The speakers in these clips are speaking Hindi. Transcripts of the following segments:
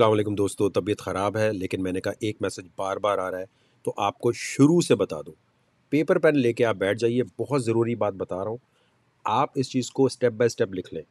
अलैक्म दोस्तों तबीयत ख़राब है लेकिन मैंने कहा एक मैसेज बार बार आ रहा है तो आपको शुरू से बता दूँ पेपर पेन लेके आप बैठ जाइए बहुत ज़रूरी बात बता रहा हूँ आप इस चीज़ को स्टेप बाय स्टेप लिख लें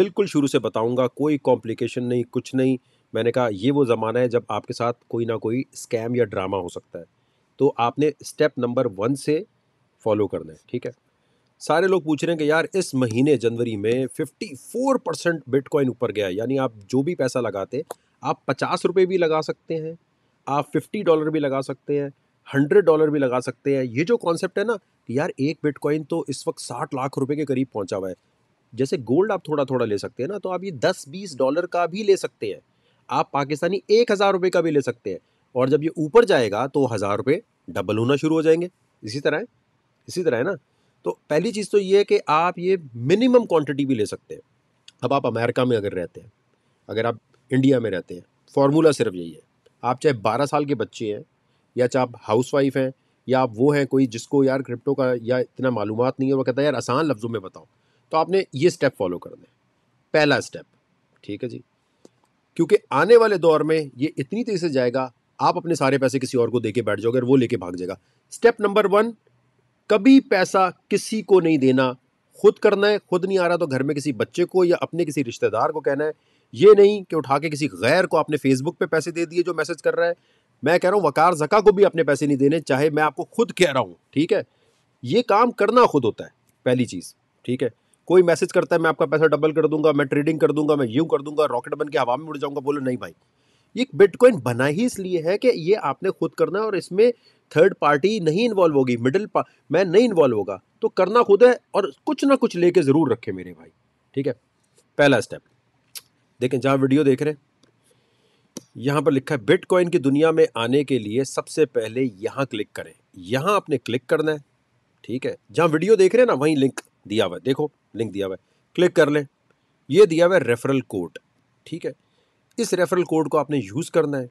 बिल्कुल शुरू से बताऊँगा कोई कॉम्प्लिकेशन नहीं कुछ नहीं मैंने कहा ये वो ज़माना है जब आपके साथ कोई ना कोई स्कैम या ड्रामा हो सकता है तो आपने स्टेप नंबर वन से फॉलो करना है ठीक है सारे लोग पूछ रहे हैं कि यार इस महीने जनवरी में 54 परसेंट बिटकॉइन ऊपर गया यानी आप जो भी पैसा लगाते आप पचास रुपये भी लगा सकते हैं आप फिफ्टी डॉलर भी लगा सकते हैं हंड्रेड डॉलर भी लगा सकते हैं ये जो कॉन्सेप्ट है ना कि यार एक बिटकॉइन तो इस वक्त साठ लाख रुपये के करीब पहुँचा हुआ है जैसे गोल्ड आप थोड़ा थोड़ा ले सकते हैं ना तो आप ये दस बीस डॉलर का भी ले सकते हैं आप पाकिस्तानी एक हज़ार रुपये का भी ले सकते हैं और जब ये ऊपर जाएगा तो हज़ार रुपये डबल होना शुरू हो जाएंगे इसी तरह है इसी तरह है ना तो पहली चीज़ तो ये है कि आप ये मिनिमम क्वांटिटी भी ले सकते हैं अब आप अमेरिका में अगर रहते हैं अगर आप इंडिया में रहते हैं फार्मूला सिर्फ यही है आप चाहे बारह साल के बच्चे हैं या चाहे आप हाउस वाइफ हैं या आप वो हैं कोई जिसको यार क्रिप्टो का या इतना मालूम नहीं है वो कहता है यार आसान लफ्ज़ों में बताओ तो आपने ये स्टेप फॉलो करना है पहला स्टेप ठीक है जी क्योंकि आने वाले दौर में ये इतनी तेज़ी से जाएगा आप अपने सारे पैसे किसी और को दे के बैठ जाओगे और वो लेके भाग जाएगा स्टेप नंबर वन कभी पैसा किसी को नहीं देना खुद करना है खुद नहीं आ रहा तो घर में किसी बच्चे को या अपने किसी रिश्तेदार को कहना है ये नहीं कि उठा के किसी गैर को आपने फेसबुक पे पैसे दे दिए जो मैसेज कर रहा है मैं कह रहा हूँ वकार जका को भी अपने पैसे नहीं देने चाहे मैं आपको खुद कह रहा हूँ ठीक है ये काम करना खुद होता है पहली चीज़ ठीक है कोई मैसेज करता है मैं आपका पैसा डबल कर दूंगा मैं ट्रेडिंग कर दूंगा मैं यूं कर दूंगा रॉकेट बन के हवा में उड़ जाऊंगा बोलो नहीं भाई ये बिटकॉइन बना ही इसलिए है कि ये आपने खुद करना है और इसमें थर्ड पार्टी नहीं इन्वॉल्व होगी मिडिल मैं नहीं इन्वॉल्व होगा तो करना खुद है और कुछ ना कुछ लेके ज़रूर रखें मेरे भाई ठीक है पहला स्टेप देखें जहाँ वीडियो देख रहे हैं यहाँ पर लिखा है बिटकॉइन की दुनिया में आने के लिए सबसे पहले यहाँ क्लिक करें यहाँ आपने क्लिक करना है ठीक है जहाँ वीडियो देख रहे हैं ना वहीं लिंक दिया हुआ है देखो लिंक दिया हुआ है क्लिक कर लें ये दिया हुआ है रेफरल कोड ठीक है इस रेफरल कोड को आपने यूज़ करना है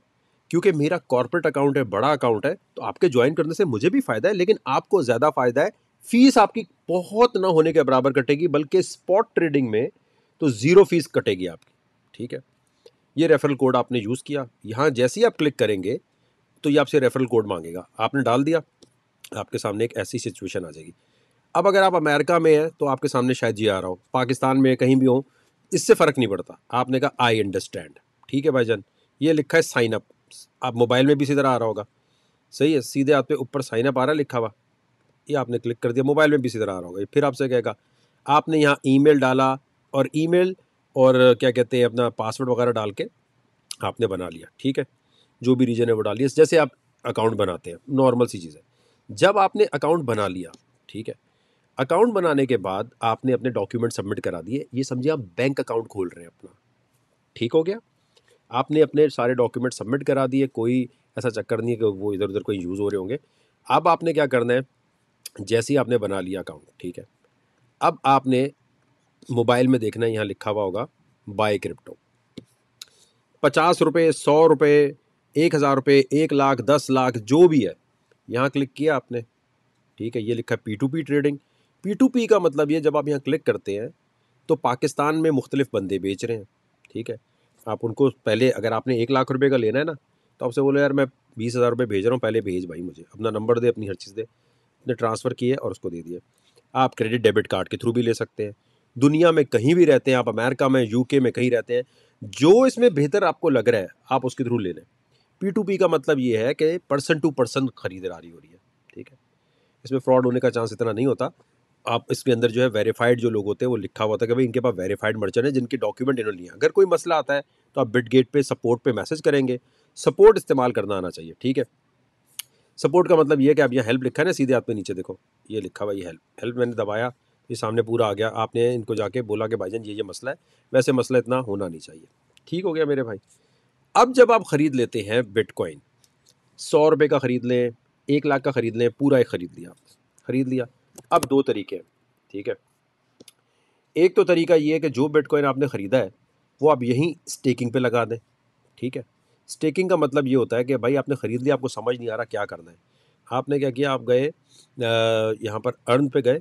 क्योंकि मेरा कॉर्पोरेट अकाउंट है बड़ा अकाउंट है तो आपके ज्वाइन करने से मुझे भी फ़ायदा है लेकिन आपको ज़्यादा फ़ायदा है फीस आपकी बहुत ना होने के बराबर कटेगी बल्कि स्पॉट ट्रेडिंग में तो ज़ीरो फीस कटेगी आपकी ठीक है ये रेफरल कोड आपने यूज़ किया यहाँ जैसे ही आप क्लिक करेंगे तो ये आपसे रेफरल कोड मांगेगा आपने डाल दिया आपके सामने एक ऐसी सिचुएशन आ जाएगी अब अगर आप अमेरिका में हैं तो आपके सामने शायद जी आ रहा हो पाकिस्तान में कहीं भी हो इससे फ़र्क नहीं पड़ता आपने कहा आई अंडरस्टैंड ठीक है भाई जान ये लिखा है साइन अप आप मोबाइल में भी इसी तरह आ रहा होगा सही है सीधे आप पे ऊपर साइन अप आ रहा है लिखा हुआ ये आपने क्लिक कर दिया मोबाइल में भी इसी तरह आ रहा होगा फिर आपसे कहेगा आपने यहाँ ईमेल डाला और ईमेल और क्या कहते हैं अपना पासवर्ड वगैरह डाल के आपने बना लिया ठीक है जो भी रीजन है वो डालिए जैसे आप अकाउंट बनाते हैं नॉर्मल सी चीज़ है जब आपने अकाउंट बना लिया ठीक है अकाउंट बनाने के बाद आपने अपने डॉक्यूमेंट सबमिट करा दिए ये समझिए आप बैंक अकाउंट खोल रहे हैं अपना ठीक हो गया आपने अपने सारे डॉक्यूमेंट सबमिट करा दिए कोई ऐसा चक्कर नहीं है कि वो इधर उधर कोई यूज़ हो रहे होंगे अब आपने क्या करना है जैसे ही आपने बना लिया अकाउंट ठीक है अब आपने मोबाइल में देखना है यहाँ लिखा हुआ होगा बाय क्रिप्टो पचास रुपये सौ रुपये एक हज़ार रुपये एक लाख दस लाख जो भी है यहाँ क्लिक किया आपने ठीक है ये लिखा P to P trading P to P का मतलब ये जब आप यहाँ क्लिक करते हैं तो पाकिस्तान में मुख्तलिफ बंदे बेच रहे हैं ठीक है आप उनको पहले अगर आपने एक लाख रुपये का लेना है ना तो आपसे बोलो यार मैं बीस हज़ार रुपये भेज रहा हूँ पहले भेज भाई मुझे अपना नंबर दे अपनी हर चीज़ दे अपने ट्रांसफ़र किए और उसको दे दिए आप क्रेडिट डेबिट कार्ड के थ्रू भी ले सकते हैं दुनिया में कहीं भी रहते हैं आप अमेरिका में यूके में कहीं रहते हैं जो इसमें बेहतर आपको लग रहा है आप उसके थ्रू ले लें पी टू पी का मतलब ये है कि पर्सन टू पर्सन खरीदारी हो रही है ठीक है इसमें फ्रॉड होने का चांस इतना नहीं होता आप इसके अंदर जो है वेरीफाइड जो लोग होते हैं वो लिखा हुआ था कि भाई इनके पास वेरीफाइड मर्चेंट है जिनके डॉक्यूमेंट इन्होंने लिए अगर कोई मसला आता है तो आप बिट गेट पर सपोर्ट पर मैसेज करेंगे सपोर्ट इस्तेमाल करना आना चाहिए ठीक है सपोर्ट का मतलब ये है कि आप यहाँ हेल्प लिखा है ना सीधे हाथ में नीचे देखो ये लिखा हुआ ये हेल्प हेल्प मैंने दबाया ये सामने पूरा आ गया आपने इनको जाके बोला कि भाईजान ये ये मसला है वैसे मसला इतना होना नहीं चाहिए ठीक हो गया मेरे भाई अब जब आप ख़रीद लेते हैं बिटकॉइन सौ रुपये का ख़रीद लें एक लाख का ख़रीद लें पूरा एक ख़रीद लिया ख़रीद लिया अब दो तरीके हैं ठीक है एक तो तरीका ये है कि जो बिटकॉइन आपने ख़रीदा है वो आप यहीं स्टेकिंग पे लगा दें ठीक है स्टेकिंग का मतलब ये होता है कि भाई आपने ख़रीद लिया आपको समझ नहीं आ रहा क्या करना है आपने क्या किया आप गए यहाँ पर अर्न पे गए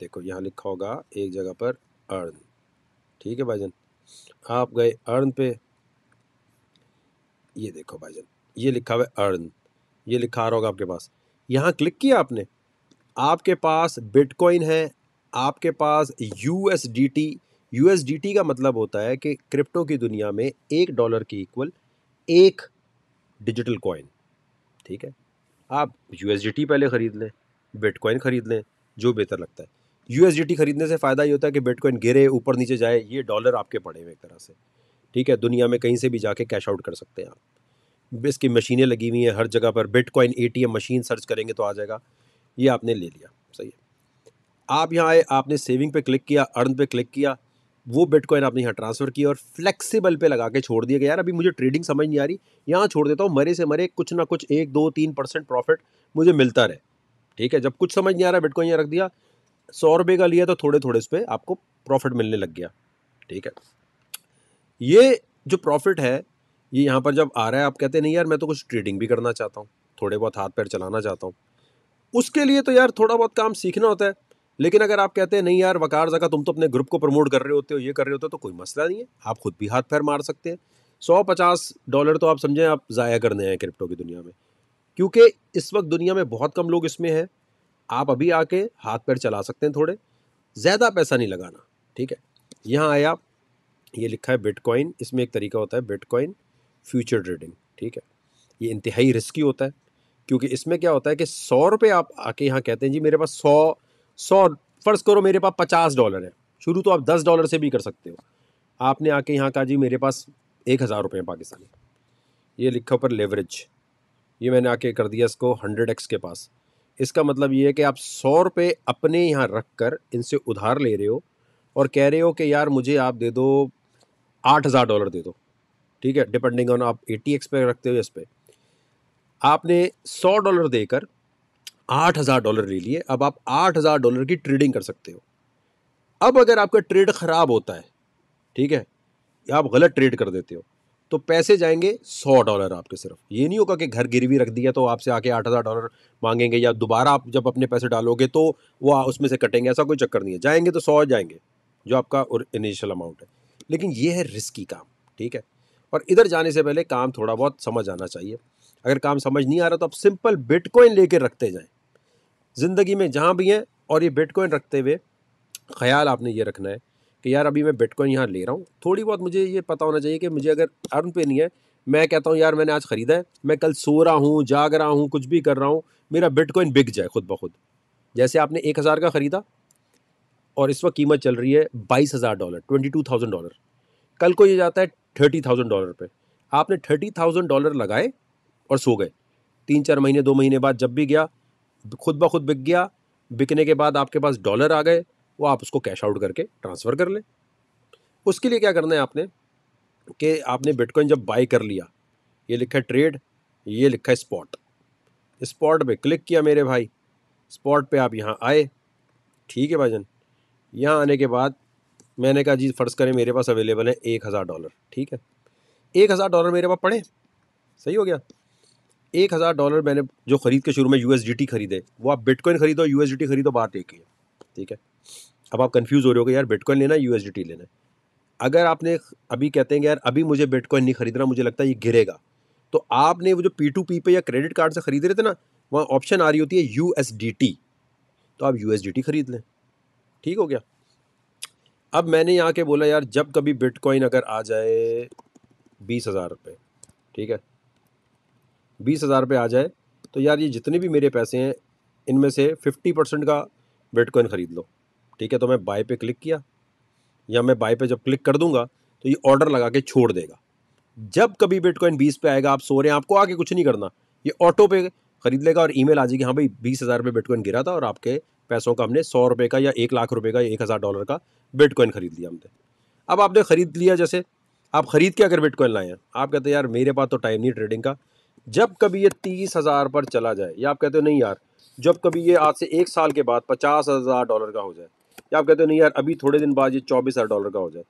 देखो यहाँ लिखा होगा एक जगह पर अर्न ठीक है भाईजन आप गए अर्न पे ये देखो भाईजन ये लिखा हुआ है अर्न ये लिखा आ रहा होगा आपके पास यहाँ क्लिक किया आपने आपके पास बिटकॉइन है आपके पास U S D T U S D T का मतलब होता है कि क्रिप्टो की दुनिया में एक डॉलर की इक्वल एक डिजिटल कॉइन ठीक है आप यू एस डी टी पहले ख़रीद लें बिटकॉइन ख़रीद लें जो बेहतर लगता है यू एस डी टी ख़रीदने से फ़ायदा ये होता है कि बिटकॉइन गिरे ऊपर नीचे जाए ये डॉलर आपके पड़े हुए एक तरह से ठीक है दुनिया में कहीं से भी जाके कैश आउट कर सकते हैं आप इसकी मशीनें लगी हुई हैं हर जगह पर bitcoin A T M machine search करेंगे तो आ जाएगा ये आपने ले लिया सही है आप यहाँ आए आपने सेविंग पे क्लिक किया अर्न पे क्लिक किया वो बिटकॉइन आपने यहाँ ट्रांसफ़र किया और फ्लेक्सिबल पे लगा के छोड़ दिया गया यार अभी मुझे ट्रेडिंग समझ नहीं आ रही यहाँ छोड़ देता हूँ मरे से मरे कुछ ना कुछ एक दो तीन परसेंट प्रॉफिट मुझे मिलता रहे ठीक है जब कुछ समझ नहीं आ रहा बिटकॉइन यहाँ रख दिया सौ रुपये का लिया तो थोड़े थोड़े इस पर आपको प्रॉफिट मिलने लग गया ठीक है ये जो प्रॉफिट है ये यहाँ पर जब आ रहा है आप कहते नहीं यार मैं तो कुछ ट्रेडिंग भी करना चाहता हूँ थोड़े बहुत हाथ पैर चलाना चाहता हूँ उसके लिए तो यार थोड़ा बहुत काम सीखना होता है लेकिन अगर आप कहते हैं नहीं यार वकार जगह तुम तो अपने ग्रुप को प्रमोट कर रहे होते हो ये कर रहे होते हो तो कोई मसला नहीं है आप खुद भी हाथ पैर मार सकते हैं सौ पचास डॉलर तो आप समझें आप ज़ाया करने हैं क्रिप्टो की दुनिया में क्योंकि इस वक्त दुनिया में बहुत कम लोग इसमें हैं आप अभी आके हाथ पैर चला सकते हैं थोड़े ज़्यादा पैसा नहीं लगाना ठीक है यहाँ आए आप ये लिखा है बिटकॉइन इसमें एक तरीका होता है बिटकॉइन फ्यूचर ट्रेडिंग ठीक है ये इंतहाई रिस्की होता है क्योंकि इसमें क्या होता है कि सौ रुपये आप आके यहाँ कहते हैं जी मेरे पास सौ सौ फ़र्ज़ करो मेरे पास पचास डॉलर है शुरू तो आप दस डॉलर से भी कर सकते हो आपने आके यहाँ कहा जी मेरे पास एक हज़ार रुपये हैं पाकिस्तानी ये लिखा ऊपर लेवरेज ये मैंने आके कर दिया इसको हंड्रेड एक्स के पास इसका मतलब ये है कि आप सौ रुपये अपने यहाँ रख कर इनसे उधार ले रहे हो और कह रहे हो कि यार मुझे आप दे दो आठ हज़ार डॉलर दे दो ठीक है डिपेंडिंग ऑन आप ए टी एक्स पे रखते हो इस पर आपने सौ डॉलर देकर आठ हज़ार डॉलर ले लिए अब आप आठ हज़ार डॉलर की ट्रेडिंग कर सकते हो अब अगर आपका ट्रेड ख़राब होता है ठीक है या आप गलत ट्रेड कर देते हो तो पैसे जाएंगे सौ डॉलर आपके सिर्फ ये नहीं होगा कि घर गिरवी रख दिया तो आपसे आके आठ हज़ार डॉलर मांगेंगे या दोबारा आप जब अपने पैसे डालोगे तो वो उसमें से कटेंगे ऐसा कोई चक्कर नहीं है जाएंगे तो सौ जाएंगे जो आपका इनिशियल अमाउंट है लेकिन ये है रिस्की काम ठीक है और इधर जाने से पहले काम थोड़ा बहुत समझ आना चाहिए अगर काम समझ नहीं आ रहा तो आप सिंपल बिटकॉइन कर रखते जाएं ज़िंदगी में जहाँ भी हैं और ये बिटकॉइन रखते हुए ख्याल आपने ये रखना है कि यार अभी मैं बिटकॉइन यहाँ ले रहा हूँ थोड़ी बहुत मुझे ये पता होना चाहिए कि मुझे अगर अर्न पे नहीं है मैं कहता हूँ यार मैंने आज ख़रीदा है मैं कल सो रहा हूँ जाग रहा हूँ कुछ भी कर रहा हूँ मेरा बिटकॉइन बिक जाए खुद ब खुद जैसे आपने एक हज़ार का ख़रीदा और इस वक्त कीमत चल रही है बाईस हज़ार dollar twenty two thousand dollar कल को ये जाता है थर्टी थाउजेंड डॉलर पर आपने थर्टी थाउजेंड डॉलर लगाए और सो गए तीन चार महीने दो महीने बाद जब भी गया खुद ब खुद बिक गया बिकने के बाद आपके पास डॉलर आ गए वो आप उसको कैश आउट करके ट्रांसफ़र कर लें उसके लिए क्या करना है आपने कि आपने बिटकॉइन जब बाई कर लिया ये लिखा है ट्रेड ये लिखा है स्पॉट स्पॉट पे क्लिक किया मेरे भाई स्पॉट पे आप यहाँ आए ठीक है भाजन यहाँ आने के बाद मैंने कहा जी फ़र्ज़ करें मेरे पास अवेलेबल है एक हज़ार डॉलर ठीक है एक हज़ार डॉलर मेरे पास पड़े सही हो गया एक हज़ार डॉलर मैंने जो खरीद के शुरू में यू खरीदे वो आप बिटकॉइन खरीदो यू खरीदो बात एक ही है ठीक है अब आप कन्फ्यूज़ हो रहे हो कि यार बिटकॉइन लेना है यू लेना है अगर आपने अभी कहते हैं कि यार अभी मुझे बिटकॉइन नहीं खरीदना मुझे लगता है ये गिरेगा तो आपने वो जो पी टू पी पे या क्रेडिट कार्ड से खरीद रहे थे ना वहाँ ऑप्शन आ रही होती है यू तो आप यू खरीद लें ठीक हो गया अब मैंने यहाँ के बोला यार जब कभी बिटकॉइन अगर आ जाए बीस हज़ार रुपये ठीक है बीस हज़ार रुपये आ जाए तो यार ये जितने भी मेरे पैसे हैं इनमें से फिफ्टी परसेंट का बिटकॉइन ख़रीद लो ठीक है तो मैं बाय पे क्लिक किया या मैं बाय पे जब क्लिक कर दूंगा तो ये ऑर्डर लगा के छोड़ देगा जब कभी बिटकॉइन बीस पे आएगा आप सो रहे हैं आपको आगे कुछ नहीं करना ये ऑटो पे खरीद लेगा और ईमेल आ जाएगी हाँ भाई बीस हज़ार रुपये बिटकॉइन गिरा था और आपके पैसों का हमने सौ रुपये का या एक लाख रुपये का या एक हज़ार डॉलर का बिटकॉइन खरीद लिया हमने अब आपने खरीद लिया जैसे आप खरीद के अगर बिटकॉइन लाए हैं आप कहते हैं यार मेरे पास तो टाइम नहीं ट्रेडिंग का जब कभी ये तीस हज़ार पर चला जाए या आप कहते हो नहीं यार जब कभी ये आज से एक साल के बाद पचास हज़ार डॉलर का हो जाए या आप कहते हो नहीं यार अभी थोड़े दिन बाद ये चौबीस हज़ार डॉलर का हो जाए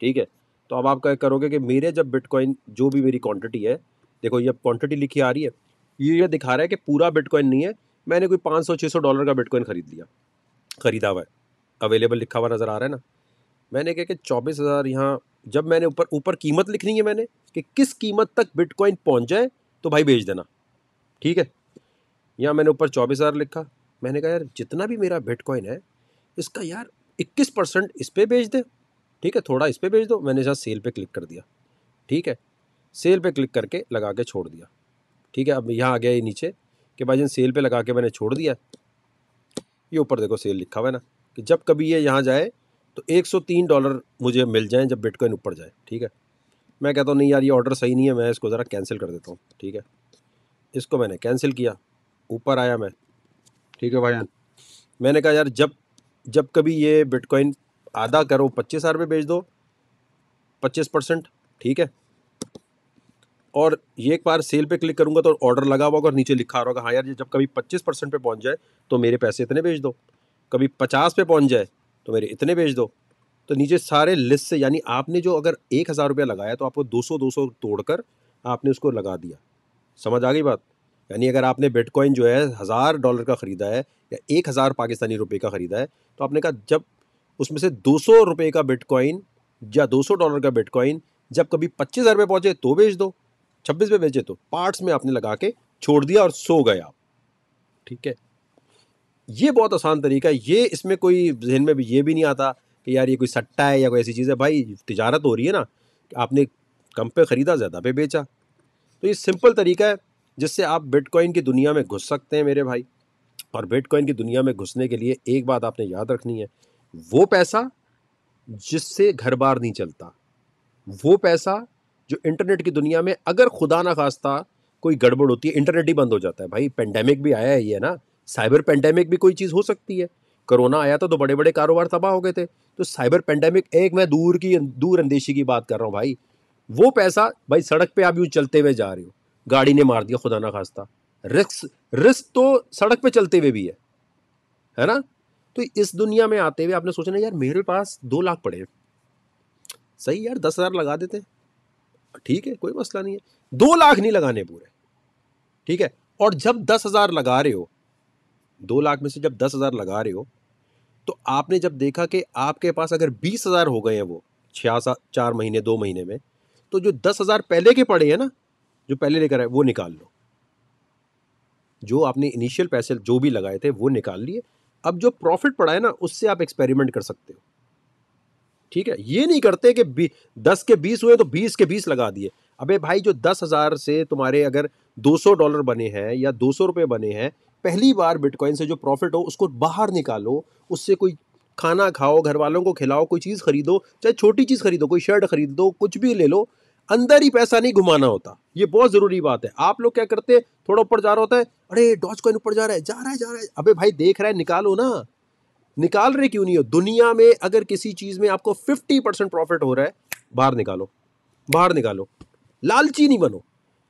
ठीक है तो अब आप क्या करोगे कि मेरे जब बिटकॉइन जो भी मेरी क्वान्टिटी है देखो ये क्वान्टिटी लिखी आ रही है ये दिखा रहा है कि पूरा बिटकॉइन नहीं है मैंने कोई पाँच सौ छः सौ डॉलर का बिटकॉइन ख़रीद लिया ख़रीदा हुआ है अवेलेबल लिखा हुआ नज़र आ रहा है ना मैंने कहा कि चौबीस हज़ार यहाँ जब मैंने ऊपर ऊपर कीमत लिखनी है मैंने कि किस कीमत तक बिटकॉइन पहुँच जाए तो भाई भेज देना ठीक है यहाँ मैंने ऊपर चौबीस हज़ार लिखा मैंने कहा यार जितना भी मेरा बिटकॉइन है इसका यार इक्कीस परसेंट इस पर भेज दे ठीक है थोड़ा इस पर भेज दो मैंने यहाँ सेल पे क्लिक कर दिया ठीक है सेल पे क्लिक करके लगा के छोड़ दिया ठीक है अब यहाँ आ गया ये नीचे कि भाई जन सेल पे लगा के मैंने छोड़ दिया ये ऊपर देखो सेल लिखा हुआ है ना कि जब कभी ये यहाँ जाए तो 103 डॉलर मुझे मिल जाए जब बिटकॉइन ऊपर जाए ठीक है मैं कहता हूँ नहीं यार ये ऑर्डर सही नहीं है मैं इसको ज़रा कैंसिल कर देता हूँ ठीक है इसको मैंने कैंसिल किया ऊपर आया मैं ठीक है भाई मैंने कहा यार जब जब कभी ये बिटकॉइन आधा करो पच्चीस हज़ार भेज दो पच्चीस परसेंट ठीक है और ये एक बार सेल पे क्लिक करूँगा तो ऑर्डर लगा हुआ और नीचे लिखा रहा होगा हाँ यार ये जब कभी पच्चीस परसेंट पर पहुँच जाए तो मेरे पैसे इतने बेच दो कभी पचास पे पहुँच जाए तो मेरे इतने बेच दो तो नीचे सारे लिस्ट से यानी आपने जो अगर एक हज़ार रुपया लगाया तो आपको दो सौ दो सौ तोड़ कर आपने उसको लगा दिया समझ आ गई बात यानी अगर आपने बिटकॉइन जो है हज़ार डॉलर का ख़रीदा है या एक हज़ार पाकिस्तानी रुपये का ख़रीदा है तो आपने कहा जब उसमें से दो सौ रुपये का बिटकॉइन या दो सौ डॉलर का बिटकॉइन जब कभी पच्चीस हज़ार रुपये पहुँचे तो बेच दो छब्बीस में बेचे तो पार्ट्स में आपने लगा के छोड़ दिया और सो गए आप ठीक है ये बहुत आसान तरीका है ये इसमें कोई जहन में भी ये भी नहीं आता कि यार ये कोई सट्टा है या कोई ऐसी चीज़ है भाई तजारत हो रही है ना आपने कम पे ख़रीदा ज़्यादा पे बेचा तो ये सिंपल तरीका है जिससे आप बिटकॉइन की दुनिया में घुस सकते हैं मेरे भाई और बिटकॉइन की दुनिया में घुसने के लिए एक बात आपने याद रखनी है वो पैसा जिससे घर बार नहीं चलता वो पैसा जो इंटरनेट की दुनिया में अगर खुदा ना खास्ता कोई गड़बड़ होती है इंटरनेट ही बंद हो जाता है भाई पेंडेमिक भी आया है ये ना साइबर पेंडेमिक भी कोई चीज़ हो सकती है कोरोना आया था तो बड़े बड़े कारोबार तबाह हो गए थे तो साइबर पेंडेमिक एक मैं दूर की दूर अंदेशी की बात कर रहा हूँ भाई वो पैसा भाई सड़क पे आप यूँ चलते हुए जा रहे हो गाड़ी ने मार दिया खुदा ना खास्ता रिस्क रिस्क तो सड़क पे चलते हुए भी है है ना तो इस दुनिया में आते हुए आपने सोचना यार मेरे पास दो लाख पड़े सही यार दस हज़ार लगा देते ठीक है कोई मसला नहीं है दो लाख नहीं लगाने पूरे ठीक है और जब दस हज़ार लगा रहे हो दो लाख में से जब दस हज़ार लगा रहे हो तो आपने जब देखा कि आपके पास अगर बीस हज़ार हो गए हैं वो छिया चार महीने दो महीने में तो जो दस हज़ार पहले के पड़े हैं ना जो पहले लेकर आए वो निकाल लो जो आपने इनिशियल पैसे जो भी लगाए थे वो निकाल लिए अब जो प्रॉफिट पड़ा है ना उससे आप एक्सपेरिमेंट कर सकते हो ठीक है ये नहीं करते कि दस के बीस हुए तो बीस के बीस लगा दिए अबे भाई जो दस हज़ार से तुम्हारे अगर दो सौ डॉलर बने हैं या दो सौ रुपये बने हैं पहली बार बिटकॉइन से जो प्रॉफिट हो उसको बाहर निकालो उससे कोई खाना खाओ घर वालों को खिलाओ कोई चीज़ खरीदो चाहे छोटी चीज़ खरीदो कोई शर्ट खरीद दो कुछ भी ले लो अंदर ही पैसा नहीं घुमाना होता ये बहुत ज़रूरी बात है आप लोग क्या करते हैं थोड़ा ऊपर जा रहा होता है अरे डॉज कॉइन ऊपर जा रहा है जा रहा है जा रहा है अबे भाई देख रहा है निकालो ना निकाल रहे क्यों नहीं हो दुनिया में अगर किसी चीज़ में आपको फिफ्टी परसेंट प्रॉफिट हो रहा है बाहर निकालो बाहर निकालो लालची नहीं बनो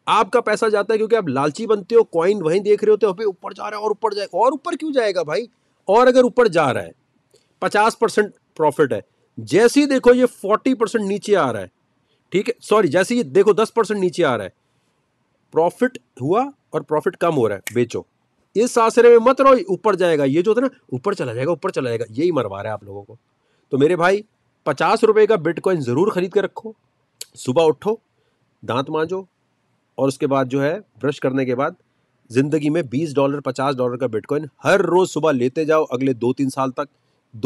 आपका पैसा जाता है क्योंकि आप लालची बनते हो कॉइन वहीं देख रहे होते हो अभी ऊपर जा रहा है और ऊपर जाएगा और ऊपर क्यों जाएगा भाई और अगर ऊपर जा रहा है पचास परसेंट प्रॉफिट है जैसे ही देखो ये फोर्टी परसेंट नीचे आ रहा है ठीक है सॉरी जैसे ही देखो दस परसेंट नीचे आ रहा है प्रॉफिट हुआ और प्रॉफिट कम हो रहा है बेचो इस आसरे में मत रहो ऊपर जाएगा ये जो होता है ना ऊपर चला जाएगा ऊपर चला जाएगा यही मरवा रहा है आप लोगों को तो मेरे भाई पचास रुपये का बिटकॉइन ज़रूर खरीद कर रखो सुबह उठो दांत मांजो और उसके बाद जो है ब्रश करने के बाद ज़िंदगी में बीस डॉलर पचास डॉलर का बिटकॉइन हर रोज़ सुबह लेते जाओ अगले दो तीन साल तक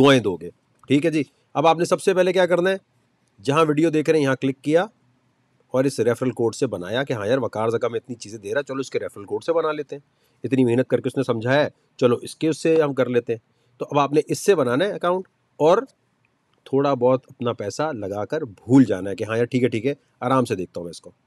दुआएँ दोगे ठीक है जी अब आपने सबसे पहले क्या करना है जहाँ वीडियो देख रहे हैं यहाँ क्लिक किया और इस रेफरल कोड से बनाया कि हाँ यार वकार जगह में इतनी चीज़ें दे रहा है चलो इसके रेफरल कोड से बना लेते हैं इतनी मेहनत करके उसने समझाया चलो इसके उससे हम कर लेते हैं तो अब आपने इससे बनाना है अकाउंट और थोड़ा बहुत अपना पैसा लगा कर भूल जाना है कि हाँ यार ठीक है ठीक है आराम से देखता हूँ मैं इसको